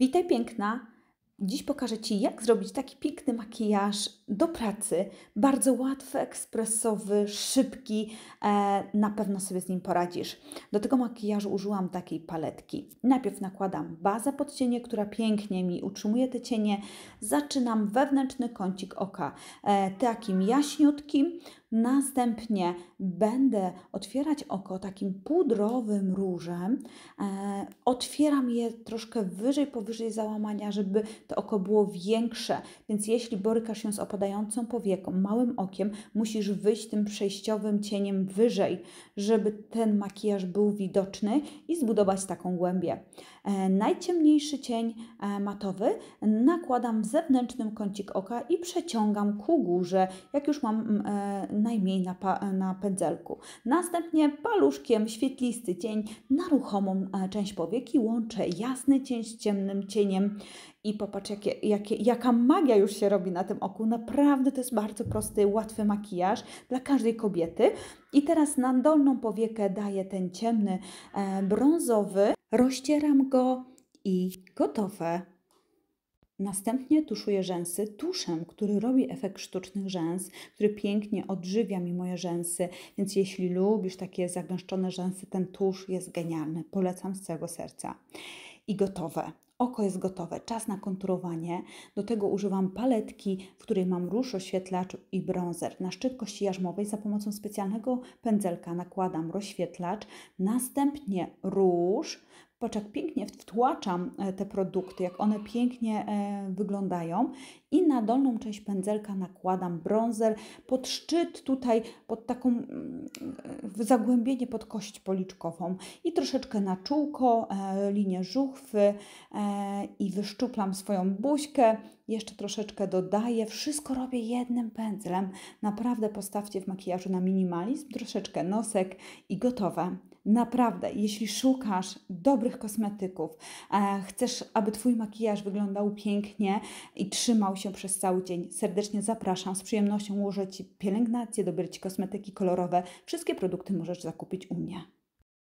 Witaj piękna! Dziś pokażę Ci, jak zrobić taki piękny makijaż do pracy. Bardzo łatwy, ekspresowy, szybki. E, na pewno sobie z nim poradzisz. Do tego makijażu użyłam takiej paletki. Najpierw nakładam bazę pod cienie, która pięknie mi utrzymuje te cienie. Zaczynam wewnętrzny kącik oka, e, takim jaśniutkim, Następnie będę otwierać oko takim pudrowym różem. E, otwieram je troszkę wyżej, powyżej załamania, żeby to oko było większe. Więc jeśli borykasz się z opadającą powieką, małym okiem, musisz wyjść tym przejściowym cieniem wyżej, żeby ten makijaż był widoczny i zbudować taką głębię. E, najciemniejszy cień e, matowy nakładam w zewnętrznym kącik oka i przeciągam ku górze. Jak już mam e, najmniej na, na pędzelku. Następnie paluszkiem świetlisty cień na ruchomą e, część powieki łączę jasny cień z ciemnym cieniem i popatrz, jakie, jakie, jaka magia już się robi na tym oku. Naprawdę to jest bardzo prosty, łatwy makijaż dla każdej kobiety. I teraz na dolną powiekę daję ten ciemny, e, brązowy. Rozcieram go i gotowe. Następnie tuszuję rzęsy tuszem, który robi efekt sztucznych rzęs, który pięknie odżywia mi moje rzęsy, więc jeśli lubisz takie zagęszczone rzęsy, ten tusz jest genialny. Polecam z całego serca. I gotowe. Oko jest gotowe, czas na konturowanie. Do tego używam paletki, w której mam róż, oświetlacz i bronzer. Na szczyt kości jarzmowej za pomocą specjalnego pędzelka nakładam rozświetlacz, następnie róż, Patrz, jak pięknie wtłaczam e, te produkty, jak one pięknie e, wyglądają. I na dolną część pędzelka nakładam bronzer pod szczyt, tutaj pod taką mm, zagłębienie pod kość policzkową. I troszeczkę na czółko, e, linię żuchwy i wyszczuplam swoją buźkę. Jeszcze troszeczkę dodaję. Wszystko robię jednym pędzlem. Naprawdę postawcie w makijażu na minimalizm. Troszeczkę nosek i gotowe. Naprawdę, jeśli szukasz dobrych kosmetyków, e, chcesz, aby Twój makijaż wyglądał pięknie i trzymał się przez cały dzień, serdecznie zapraszam. Z przyjemnością ułożę Ci pielęgnację, dobiorę Ci kosmetyki kolorowe. Wszystkie produkty możesz zakupić u mnie.